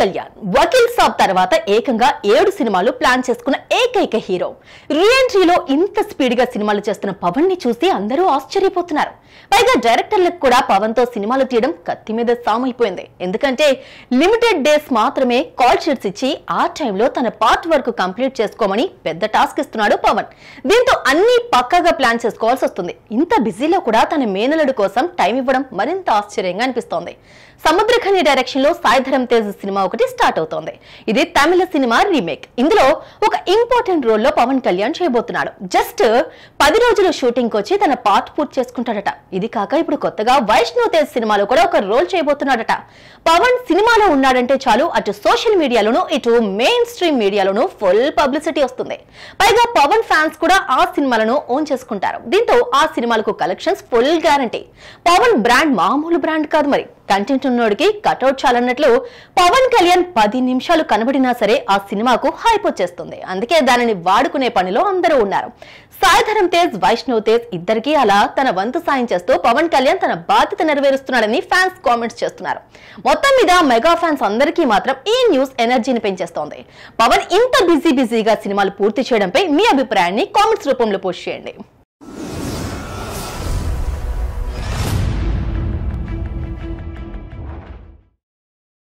కళ్యాణ్ వకీల్ సాబ్ తర్వాత ఏకంగా ఏడు సినిమాలు ప్లాన్ చేసుకున్న ఏకైక హీరో రీఎంట్రీలో ఇంత గా సినిమాలు చేస్తున్న పవన్ ని చూసి అందరూ ఆశ్చర్యపోతున్నారు పైగా డైరెక్టర్లకు కూడా పవన్ తో సినిమాలు తీయడం కత్తి మీద సామైపోయింది ఎందుకంటే లిమిటెడ్ డేస్ మాత్రమే కాల్ షీట్స్ ఇచ్చి ఆ టైంలో తన పార్ట్ వర్క్ కంప్లీట్ చేసుకోమని పెద్ద టాస్క్ ఇస్తున్నాడు పవన్ దీంతో అన్ని పక్కగా ప్లాన్ చేసుకోవాల్సి వస్తుంది ఇంత బిజీలో కూడా తన మేనలుడు కోసం టైం ఇవ్వడం మరింత ఆశ్చర్యంగా అనిపిస్తోంది సముద్రఖని డైరెక్షన్ లో సాయిధరం తేజ్ సినిమా ఒకటి స్టార్ట్ అవుతోంది ఇది తమిళ సినిమా రీమేక్ ఇందులో ఒక ఇంపార్టెంట్ రోల్లో పవన్ కళ్యాణ్ చేయబోతున్నాడు జస్ట్ పది రోజులు షూటింగ్ వచ్చి తన పార్ట్ పూర్తి చేసుకుంటాడట ఇది కాక ఇప్పుడు కొత్తగా వైష్ణవ్ తేజ్ సినిమాలో కూడా ఒక రోల్ చేయబోతున్నాడట పవన్ సినిమాలో ఉన్నాడంటే చాలు అటు సోషల్ మీడియాలోను ఇటు మెయిన్ స్ట్రీమ్ మీడియాలోను ఫుల్ పబ్లిసిటీ వస్తుంది పైగా పవన్ ఫ్యాన్స్ కూడా ఆ సినిమాలను ఓన్ చేసుకుంటారు దీంతో ఆ సినిమాలకు collections full guarantee Pavan brand మామూలు బ్రాండ్ కాదు మరి కంటింటున్నోడికి ఉన్నోడికి కటౌట్ చాలన్నట్లు పవన్ కళ్యాణ్ పది నిమిషాలు కనబడినా సరే ఆ సినిమాకు హైప్ వచ్చేస్తుంది అందుకే దానిని వాడుకునే పనిలో అందరూ ఉన్నారు సాయిధరం తేజ్ వైష్ణవ్ తేజ్ ఇద్దరికి అలా తన వంతు సాయం చేస్తూ పవన్ కళ్యాణ్ తన బాధ్యత నెరవేరుస్తున్నాడని ఫ్యాన్స్ కామెంట్స్ చేస్తున్నారు మొత్తం మీద మెగా ఫ్యాన్స్ అందరికీ మాత్రం ఈ న్యూస్ ఎనర్జీని పెంచేస్తోంది పవన్ ఇంత బిజీ బిజీగా సినిమాలు పూర్తి చేయడంపై మీ అభిప్రాయాన్ని కామెంట్స్ రూపంలో పోస్ట్ చేయండి